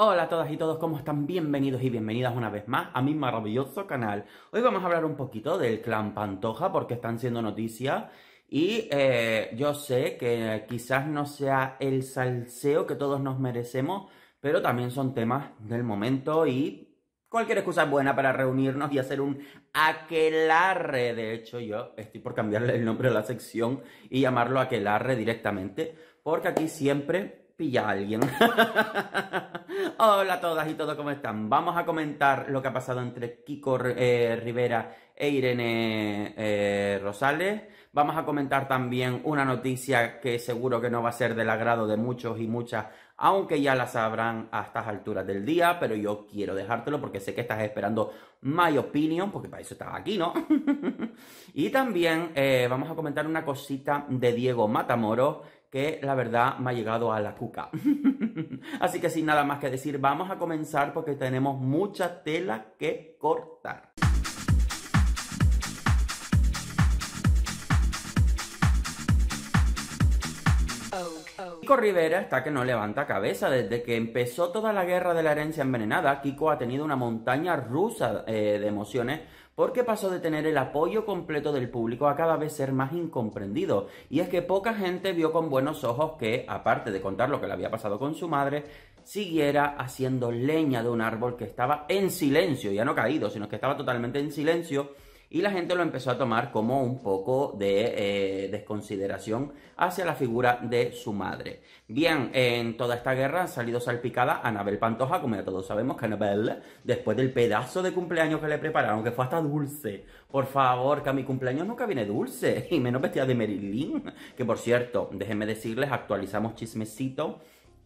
Hola a todas y todos, ¿cómo están? Bienvenidos y bienvenidas una vez más a mi maravilloso canal. Hoy vamos a hablar un poquito del clan Pantoja porque están siendo noticias y eh, yo sé que quizás no sea el salseo que todos nos merecemos, pero también son temas del momento y cualquier excusa es buena para reunirnos y hacer un aquelarre. De hecho, yo estoy por cambiarle el nombre de la sección y llamarlo aquelarre directamente porque aquí siempre pilla a alguien. Hola a todas y todos, ¿cómo están? Vamos a comentar lo que ha pasado entre Kiko eh, Rivera e Irene eh, Rosales. Vamos a comentar también una noticia que seguro que no va a ser del agrado de muchos y muchas aunque ya la sabrán a estas alturas del día, pero yo quiero dejártelo porque sé que estás esperando my opinion, porque para eso estaba aquí, ¿no? y también eh, vamos a comentar una cosita de Diego Matamoros que la verdad me ha llegado a la cuca. Así que sin nada más que decir, vamos a comenzar porque tenemos mucha tela que cortar. Kiko Rivera está que no levanta cabeza. Desde que empezó toda la guerra de la herencia envenenada, Kiko ha tenido una montaña rusa eh, de emociones porque pasó de tener el apoyo completo del público a cada vez ser más incomprendido. Y es que poca gente vio con buenos ojos que, aparte de contar lo que le había pasado con su madre, siguiera haciendo leña de un árbol que estaba en silencio, ya no caído, sino que estaba totalmente en silencio y la gente lo empezó a tomar como un poco de eh, desconsideración hacia la figura de su madre. Bien, en toda esta guerra han salido salpicada Anabel Pantoja, como ya todos sabemos que Anabel, después del pedazo de cumpleaños que le prepararon, que fue hasta dulce, por favor, que a mi cumpleaños nunca viene dulce, y menos vestida de Marilyn, que por cierto, déjenme decirles, actualizamos chismecito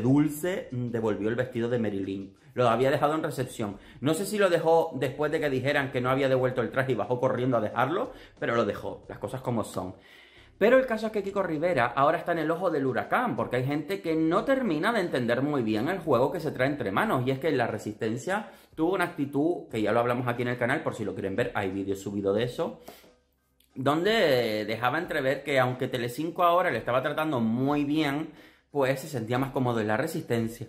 Dulce mm, devolvió el vestido de Marilyn. Lo había dejado en recepción. No sé si lo dejó después de que dijeran que no había devuelto el traje y bajó corriendo a dejarlo, pero lo dejó. Las cosas como son. Pero el caso es que Kiko Rivera ahora está en el ojo del huracán, porque hay gente que no termina de entender muy bien el juego que se trae entre manos, y es que la resistencia tuvo una actitud, que ya lo hablamos aquí en el canal, por si lo quieren ver, hay vídeos subido de eso, donde dejaba entrever que aunque Telecinco ahora le estaba tratando muy bien, pues se sentía más cómodo en la resistencia,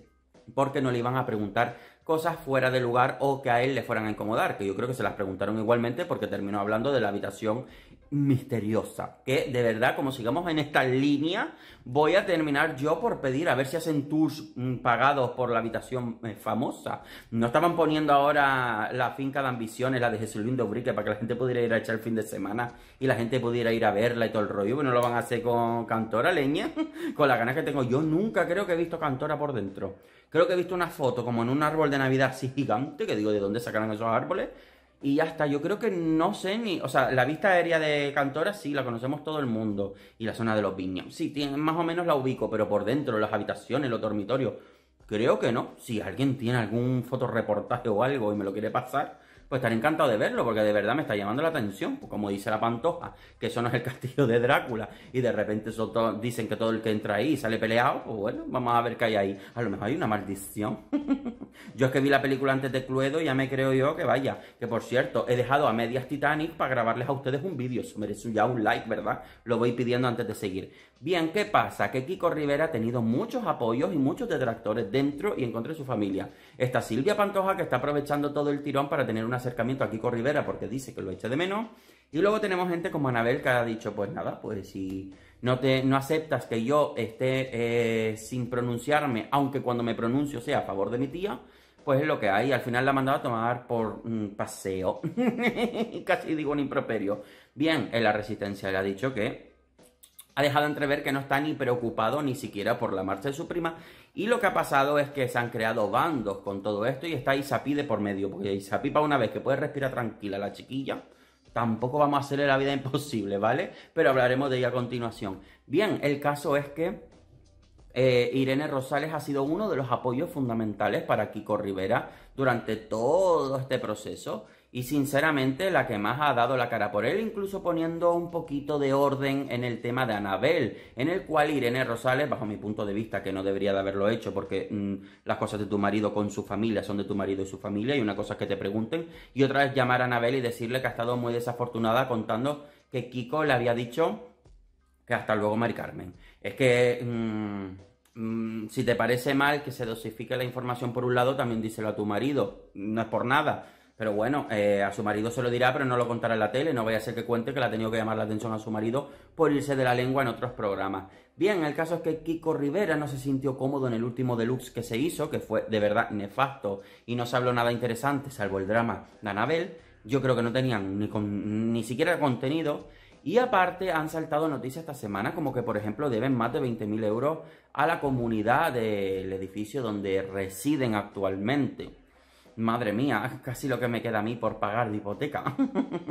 porque no le iban a preguntar cosas fuera de lugar o que a él le fueran a incomodar, que yo creo que se las preguntaron igualmente porque terminó hablando de la habitación misteriosa, que de verdad como sigamos en esta línea voy a terminar yo por pedir a ver si hacen tours mm, pagados por la habitación eh, famosa. No estaban poniendo ahora la finca de ambiciones, la de Jesús Lindo Brique, para que la gente pudiera ir a echar el fin de semana y la gente pudiera ir a verla y todo el rollo, pero no lo van a hacer con Cantora Leña, con las ganas que tengo. Yo nunca creo que he visto Cantora por dentro. Creo que he visto una foto como en un árbol de Navidad sí gigante, que digo, ¿de dónde sacarán esos árboles? Y ya está, yo creo que no sé ni. O sea, la vista aérea de Cantora sí la conocemos todo el mundo. Y la zona de los viños, Sí, más o menos la ubico, pero por dentro, las habitaciones, los dormitorios. Creo que no. Si alguien tiene algún fotoreportaje o algo y me lo quiere pasar, pues estaré encantado de verlo, porque de verdad me está llamando la atención. Pues, como dice la Pantoja, que eso no es el castillo de Drácula, y de repente dicen que todo el que entra ahí sale peleado, pues bueno, vamos a ver qué hay ahí. A lo mejor hay una maldición. yo es que vi la película antes de Cluedo y ya me creo yo que vaya. Que por cierto, he dejado a medias Titanic para grabarles a ustedes un vídeo. Eso merece ya un like, ¿verdad? Lo voy pidiendo antes de seguir. Bien, ¿qué pasa? Que Kiko Rivera ha tenido muchos apoyos y muchos detractores dentro y en contra de su familia. Está Silvia Pantoja que está aprovechando todo el tirón para tener un acercamiento a Kiko Rivera porque dice que lo echa de menos. Y luego tenemos gente como Anabel que ha dicho, pues nada, pues si no, te, no aceptas que yo esté eh, sin pronunciarme, aunque cuando me pronuncio sea a favor de mi tía, pues es lo que hay. Al final la ha mandado a tomar por un paseo. Casi digo un improperio. Bien, en la resistencia le ha dicho que ha dejado entrever que no está ni preocupado ni siquiera por la marcha de su prima. Y lo que ha pasado es que se han creado bandos con todo esto y está Isapi de por medio. Porque Isapi, para una vez que puede respirar tranquila la chiquilla, tampoco vamos a hacerle la vida imposible, ¿vale? Pero hablaremos de ella a continuación. Bien, el caso es que eh, Irene Rosales ha sido uno de los apoyos fundamentales para Kiko Rivera durante todo este proceso y sinceramente la que más ha dado la cara por él, incluso poniendo un poquito de orden en el tema de Anabel, en el cual Irene Rosales, bajo mi punto de vista, que no debería de haberlo hecho, porque mm, las cosas de tu marido con su familia son de tu marido y su familia, y una cosa es que te pregunten, y otra es llamar a Anabel y decirle que ha estado muy desafortunada contando que Kiko le había dicho que hasta luego, Mari Carmen. Es que... Mm, mm, si te parece mal que se dosifique la información por un lado, también díselo a tu marido. No es por nada. Pero bueno, eh, a su marido se lo dirá, pero no lo contará en la tele. No vaya a ser que cuente que le ha tenido que llamar la atención a su marido por irse de la lengua en otros programas. Bien, el caso es que Kiko Rivera no se sintió cómodo en el último deluxe que se hizo, que fue de verdad nefasto y no se habló nada interesante, salvo el drama de Anabel. Yo creo que no tenían ni, ni siquiera contenido. Y aparte han saltado noticias esta semana como que, por ejemplo, deben más de 20.000 euros a la comunidad del edificio donde residen actualmente. Madre mía, casi lo que me queda a mí por pagar de hipoteca.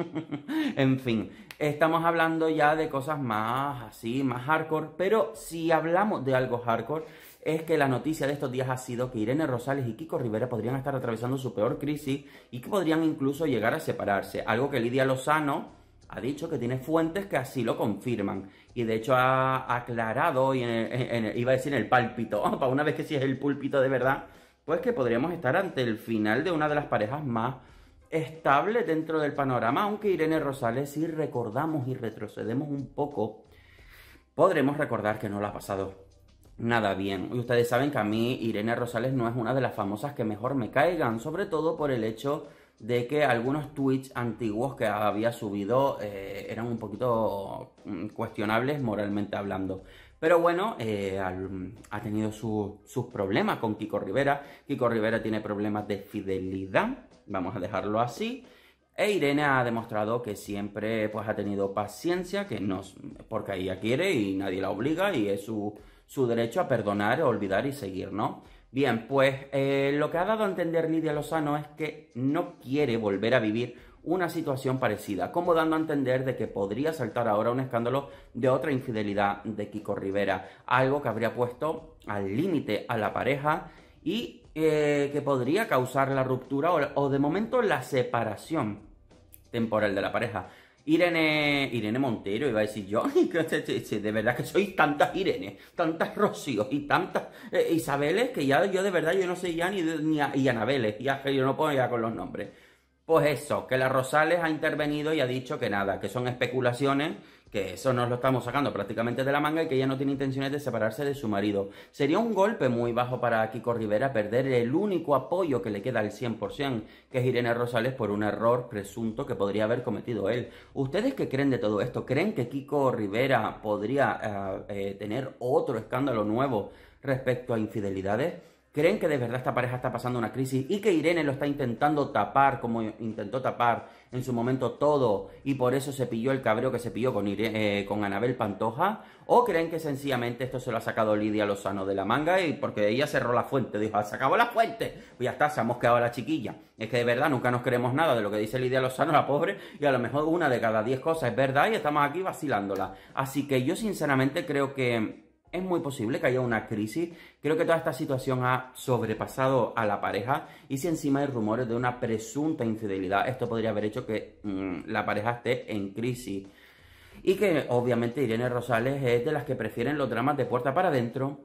en fin, estamos hablando ya de cosas más así, más hardcore, pero si hablamos de algo hardcore, es que la noticia de estos días ha sido que Irene Rosales y Kiko Rivera podrían estar atravesando su peor crisis y que podrían incluso llegar a separarse, algo que Lidia Lozano ha dicho que tiene fuentes que así lo confirman. Y de hecho ha aclarado, y iba a decir en el pálpito, para una vez que sí es el púlpito de verdad, pues que podríamos estar ante el final de una de las parejas más estables dentro del panorama, aunque Irene Rosales, si recordamos y retrocedemos un poco, podremos recordar que no lo ha pasado nada bien. Y ustedes saben que a mí Irene Rosales no es una de las famosas que mejor me caigan, sobre todo por el hecho de que algunos tweets antiguos que había subido eh, eran un poquito mm, cuestionables moralmente hablando. Pero bueno, eh, ha tenido sus problemas con Kiko Rivera. Kiko Rivera tiene problemas de fidelidad, vamos a dejarlo así. E Irene ha demostrado que siempre pues, ha tenido paciencia, que no, porque ella quiere y nadie la obliga y es su, derecho a perdonar, olvidar y seguir, ¿no? Bien, pues eh, lo que ha dado a entender Lidia Lozano es que no quiere volver a vivir una situación parecida, como dando a entender de que podría saltar ahora un escándalo de otra infidelidad de Kiko Rivera, algo que habría puesto al límite a la pareja y eh, que podría causar la ruptura o, de momento la separación temporal de la pareja. Irene, Irene Montero iba a decir yo, de verdad que soy tantas Irene, tantas Rocío y tantas eh, Isabeles que ya yo de verdad yo no sé ya ni, ni a, ya que yo no puedo ya con los nombres. Pues eso, que la Rosales ha intervenido y ha dicho que nada, que son especulaciones, que eso nos lo estamos sacando prácticamente de la manga y que ella no tiene intenciones de separarse de su marido. Sería un golpe muy bajo para Kiko Rivera perder el único apoyo que le queda al 100%, que es Irene Rosales, por un error presunto que podría haber cometido él. ¿Ustedes qué creen de todo esto? ¿Creen que Kiko Rivera podría eh, eh, tener otro escándalo nuevo respecto a infidelidades? creen que de verdad esta pareja está pasando una crisis y que Irene lo está intentando tapar como intentó tapar en su momento todo y por eso se pilló el cabreo que se pilló con, Irene, eh, con Anabel Pantoja? ¿O creen que sencillamente esto se lo ha sacado Lidia Lozano de la manga y porque ella cerró la fuente? Dijo, se acabó la fuente. Y pues ya está, se ha mosqueado la chiquilla. Es que de verdad nunca nos creemos nada de lo que dice Lidia Lozano, la pobre, y a lo mejor una de cada diez cosas es verdad y estamos aquí vacilándola. Así que yo sinceramente creo que es muy posible que haya una crisis. Creo que toda esta situación ha sobrepasado a la pareja y si encima hay rumores de una presunta infidelidad, esto podría haber hecho que mm, la pareja esté en crisis. Y que obviamente Irene Rosales es de las que prefieren los dramas de puerta para adentro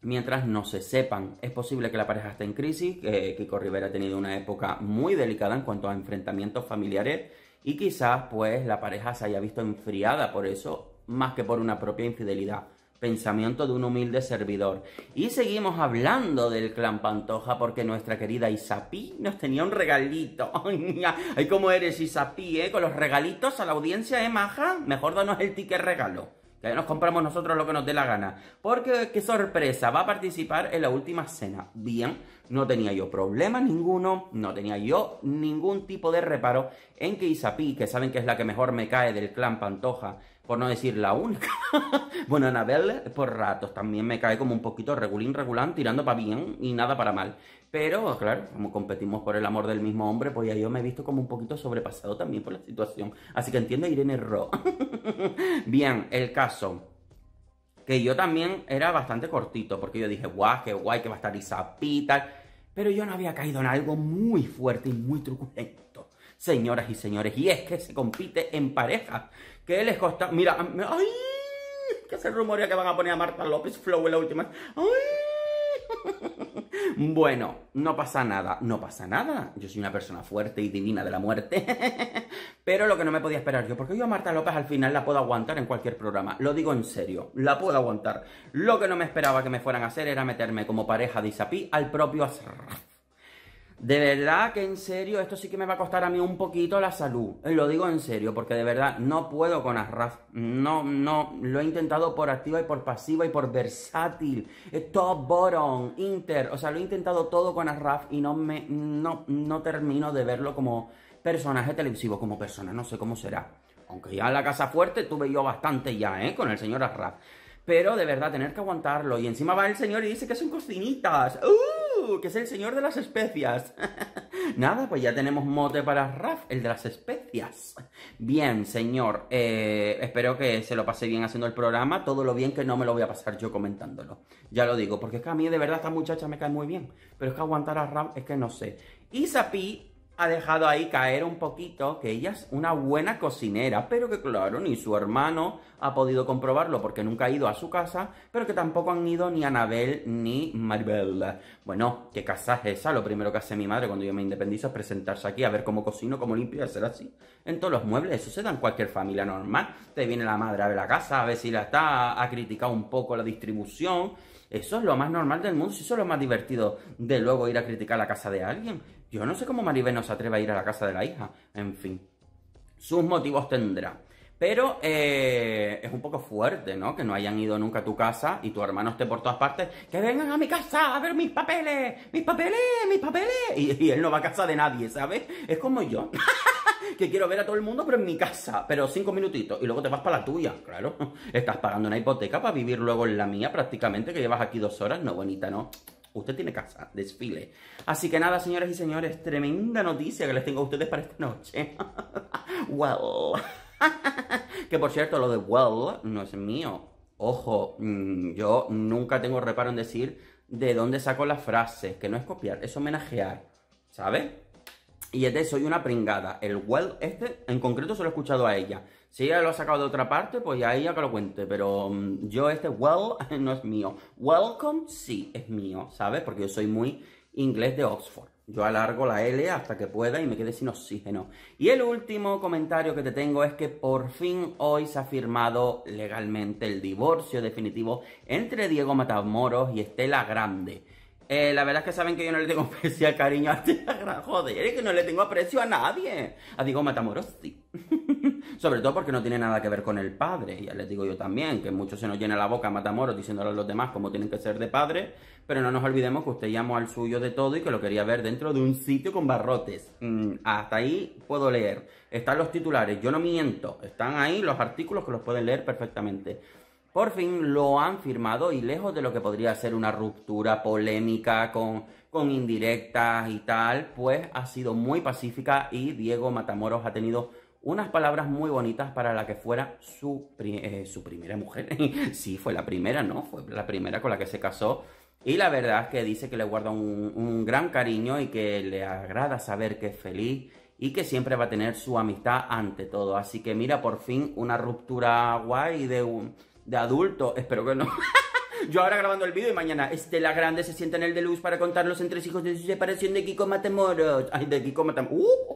mientras no se sepan. Es posible que la pareja esté en crisis, que Kiko Rivera ha tenido una época muy delicada en cuanto a enfrentamientos familiares y quizás pues la pareja se haya visto enfriada por eso más que por una propia infidelidad pensamiento de un humilde servidor. Y seguimos hablando del clan Pantoja porque nuestra querida Isapí nos tenía un regalito. Ay, cómo eres Isapí, ¿eh? Con los regalitos a la audiencia, ¿eh, maja? Mejor danos el ticket regalo. Que nos compramos nosotros lo que nos dé la gana. Porque, qué sorpresa, va a participar en la última cena. Bien, no tenía yo problema ninguno, no tenía yo ningún tipo de reparo en que Isapí, que saben que es la que mejor me cae del clan Pantoja, por no decir la única. bueno, Anabel por ratos también me cae como un poquito regulín, regulán, tirando para bien y nada para mal. Pero, claro, como competimos por el amor del mismo hombre, pues ya yo me he visto como un poquito sobrepasado también por la situación. Así que entiendo Irene Ro. bien, el caso que yo también era bastante cortito, porque yo dije, guau, qué guay, que va a estar Isapita. Pero yo no había caído en algo muy fuerte y muy truculento señoras y señores. Y es que se compite en pareja. ¿Qué les costa? Mira, ¡ay! Que se rumorea que van a poner a Marta López Flow en la última. ¡Ay! Bueno, no pasa nada, no pasa nada. Yo soy una persona fuerte y divina de la muerte. Pero lo que no me podía esperar yo, porque yo a Marta López al final la puedo aguantar en cualquier programa. Lo digo en serio, la puedo aguantar. Lo que no me esperaba que me fueran a hacer era meterme como pareja de Isapí al propio de verdad que en serio, esto sí que me va a costar a mí un poquito la salud. Eh, lo digo en serio, porque de verdad no puedo con Arraf. No, no, lo he intentado por activa y por pasiva y por versátil. Top, bottom, inter. O sea, lo he intentado todo con Arraf y no me, no, no termino de verlo como personaje televisivo, como persona. No sé cómo será. Aunque ya en la casa fuerte tuve yo bastante ya, ¿eh? Con el señor Arraf. Pero de verdad, tener que aguantarlo. Y encima va el señor y dice que son cocinitas. ¡Uh! Que es el señor de las especias. Nada, pues ya tenemos mote para Raf, el de las especias. Bien, señor. Eh, espero que se lo pase bien haciendo el programa. Todo lo bien que no me lo voy a pasar yo comentándolo. Ya lo digo, porque es que a mí de verdad esta muchacha me cae muy bien. Pero es que aguantar a Raf es que no sé. Isapi ha dejado ahí caer un poquito que ella es una buena cocinera, pero que claro, ni su hermano ha podido comprobarlo porque nunca ha ido a su casa, pero que tampoco han ido ni Anabel ni Maribel. Bueno, ¿qué casa es esa? Lo primero que hace mi madre cuando yo me independizo es presentarse aquí a ver cómo cocino, cómo limpio y hacer así. En todos los muebles, eso se da en cualquier familia normal. Te viene la madre a ver la casa, a ver si la está, ha criticado un poco la distribución. Eso es lo más normal del mundo, eso es lo más divertido de luego ir a criticar la casa de alguien. Yo no sé cómo Maribel no se atreve a ir a la casa de la hija. En fin, sus motivos tendrá. Pero eh, es un poco fuerte, ¿no? Que no hayan ido nunca a tu casa y tu hermano esté por todas partes. ¡Que vengan a mi casa a ver mis papeles! ¡Mis papeles! ¡Mis papeles! Y, y él no va a casa de nadie, ¿sabes? Es como yo. que quiero ver a todo el mundo, pero en mi casa. Pero cinco minutitos. Y luego te vas para la tuya, claro. Estás pagando una hipoteca para vivir luego en la mía prácticamente, que llevas aquí dos horas. No, bonita, no usted tiene casa, desfile. Así que nada, señoras y señores, tremenda noticia que les tengo a ustedes para esta noche. well. que por cierto, lo de well no es mío. Ojo, mm, yo nunca tengo reparo en decir de dónde saco la frase. que no es copiar, es homenajear, ¿sabes? Y es Soy una pringada. El well este, en concreto, solo he escuchado a ella. Si ella lo ha sacado de otra parte, pues ya ella que lo cuente. Pero mm, yo este well no es mío. Welcome sí es mío, ¿sabes? Porque yo soy muy inglés de Oxford. Yo alargo la L hasta que pueda y me quede sin oxígeno. Y el último comentario que te tengo es que por fin hoy se ha firmado legalmente el divorcio definitivo entre Diego Matamoros y Estela Grande. Eh, la verdad es que saben que yo no le tengo especial cariño a Joder, es que no le tengo aprecio a nadie. A digo Matamoros, sí. Sobre todo porque no tiene nada que ver con el padre. Ya les digo yo también, que mucho se nos llena la boca a Matamoros diciéndole a los demás cómo tienen que ser de padre. Pero no nos olvidemos que usted llamó al suyo de todo y que lo quería ver dentro de un sitio con barrotes. Mm, hasta ahí puedo leer. Están los titulares, yo no miento. Están ahí los artículos que los pueden leer perfectamente por fin lo han firmado y lejos de lo que podría ser una ruptura polémica con, con indirectas y tal, pues ha sido muy pacífica y Diego Matamoros ha tenido unas palabras muy bonitas para la que fuera su, eh, su primera mujer. sí, fue la primera, ¿no? Fue la primera con la que se casó. Y la verdad es que dice que le guarda un gran cariño y que le agrada saber que es feliz y que siempre va a tener su amistad ante todo. Así que mira, por fin una ruptura guay de un de adulto. Espero que no. Yo ahora grabando el vídeo y mañana Estela Grande se sienta en el de luz para contar los hijos de su separación de Kiko Matamoros. Ay, de Kiko Matamoros. ¡Uh!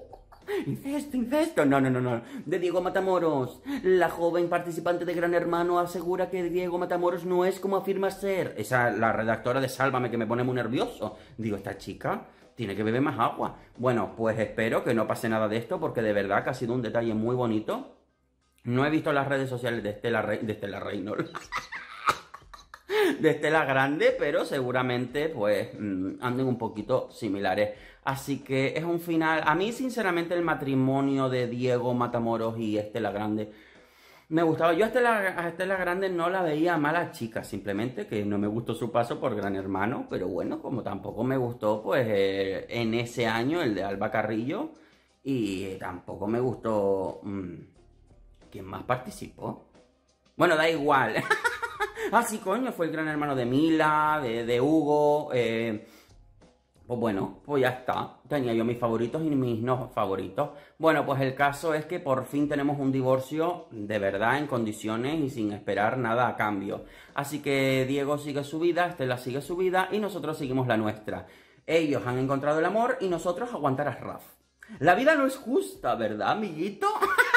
Incesto, incesto. No, no, no, no. De Diego Matamoros. La joven participante de Gran Hermano asegura que Diego Matamoros no es como afirma ser. Esa, la redactora de Sálvame, que me pone muy nervioso. Digo, esta chica tiene que beber más agua. Bueno, pues espero que no pase nada de esto porque de verdad que ha sido un detalle muy bonito no he visto las redes sociales de Estela, de Estela Reynolds. de Estela Grande, pero seguramente pues mm, anden un poquito similares. Así que es un final. A mí, sinceramente, el matrimonio de Diego Matamoros y Estela Grande me gustaba. Yo a Estela, Grande no la veía mala chica, simplemente que no me gustó su paso por Gran Hermano, pero bueno, como tampoco me gustó, pues eh, en ese año el de Alba Carrillo, y tampoco me gustó. Mm, ¿Quién más participó? Bueno, da igual. ah, coño, fue el gran hermano de Mila, de, Hugo. Eh, pues bueno, pues ya está. Tenía yo mis favoritos y mis no favoritos. Bueno, pues el caso es que por fin tenemos un divorcio de verdad, en condiciones y sin esperar nada a cambio. Así que Diego sigue su vida, Estela sigue su vida y nosotros seguimos la nuestra. Ellos han encontrado el amor y nosotros aguantar a Raf. La vida no es justa, ¿verdad, amiguito?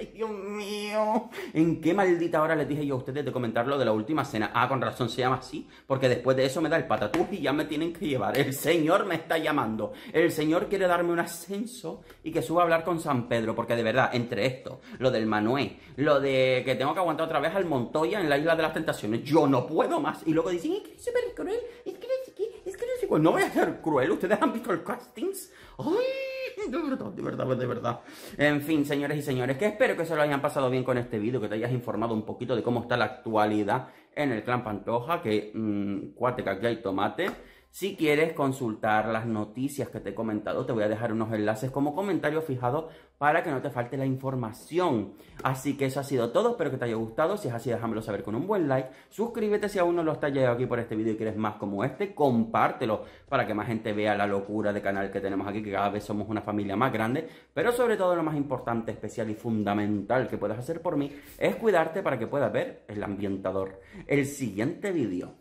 Ay, Dios mío. ¿En qué maldita hora les dije yo a ustedes de comentar lo de la última cena? Ah, con razón se llama así. Porque después de eso me da el patatús y ya me tienen que llevar. El Señor me está llamando. El Señor quiere darme un ascenso y que suba a hablar con San Pedro. Porque de verdad, entre esto, lo del Manuel, lo de que tengo que aguantar otra vez al Montoya en la Isla de las Tentaciones, yo no puedo más. Y luego dicen, es que es súper cruel, es que es que, es que no no voy a ser cruel. Ustedes han visto el castings. ¡Ay! de verdad, de verdad, de verdad. En fin, señores y señores, que espero que se lo hayan pasado bien con este vídeo, que te hayas informado un poquito de cómo está la actualidad en el clan Pantoja, que mm, cuate, que aquí hay tomate. Si quieres consultar las noticias que te he comentado, te voy a dejar unos enlaces como comentario fijado para que no te falte la información. Así que eso ha sido todo, espero que te haya gustado. Si es así, déjamelo saber con un buen like. Suscríbete si aún no lo has llegado aquí por este video y quieres más como este. Compártelo para que más gente vea la locura de canal que tenemos aquí, que cada vez somos una familia más grande. Pero sobre todo lo más importante, especial y fundamental que puedas hacer por mí es cuidarte para que puedas ver el ambientador. El siguiente video.